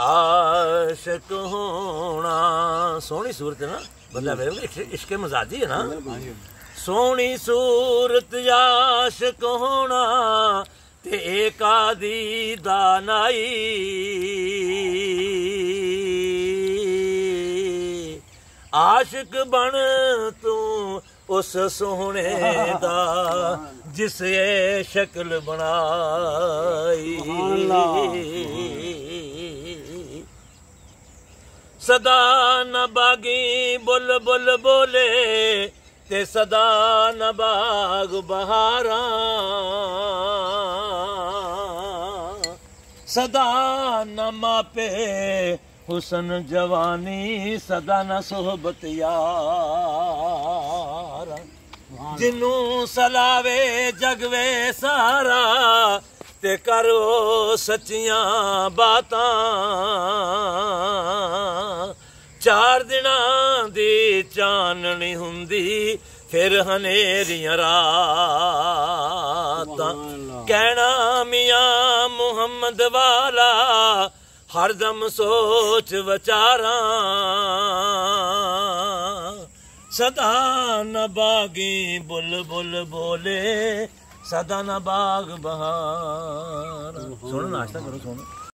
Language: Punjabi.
ਆਸ਼ਕ ਹੋਣਾ ਸੋਹਣੀ ਸੂਰਤ ਨਾ ਬੰਦਾ ਮੇਰੇ ਇਸ਼ਕੇ ਮਜ਼ਾਦੀ ਹੈ ਨਾ ਸੋਹਣੀ ਸੂਰਤ ਆਸ਼ਕ ਹੋਣਾ ਤੇ ਏਕਾ ਦੀ ਦਾਨਾਈ ਆਸ਼ਕ ਬਣ ਤੂੰ ਉਸ ਸੋਹਣੇ ਦਾ ਜਿਸ ਏ ਸ਼ਕਲ ਬਣਾਈ ਸੁਭਾਨ ਅੱਲਾਹ ਸਦਾ ਨ ਬਾਗੀ ਬੁੱਲ ਬੁੱਲ ਬੋਲੇ ਤੇ ਸਦਾ ਨ ਬਾਗ ਬਹਾਰਾਂ ਸਦਾ ਨ ਮਾਪੇ ਹੁਸਨ ਜਵਾਨੀ ਸਦਾ ਨ ਸਹਬਤ ਯਾਰ ਜਿਨੂੰ ਸਲਾਵੇ ਜਗਵੇ ਸਾਰਾ ਤੇ ਕਰੋ ਸੱਚੀਆਂ ਬਾਤਾਂ ਚਾਰ ਦਿਨਾਂ ਦੀ ਚਾਨਣੀ ਹੁੰਦੀ ਫਿਰ ਹਨੇਰੀਆਂ ਰਾਤਾਂ ਕਹਿਣਾ ਮੀਆਂ ਮੁਹੰਮਦ ਵਾਲਾ ਹਰ ਦਮ ਸੋਚ ਵਿਚਾਰਾਂ ਸਦਾ ਨਾ ਬਾਗੀ ਬੁਲਬੁਲ ਬੋਲੇ ਸਦਾ ਨਾ ਬਾਗ ਬਹਾਰ ਸੁਣ ਨਾਸ਼ਤਾ ਕਰੋ ਸੁਣ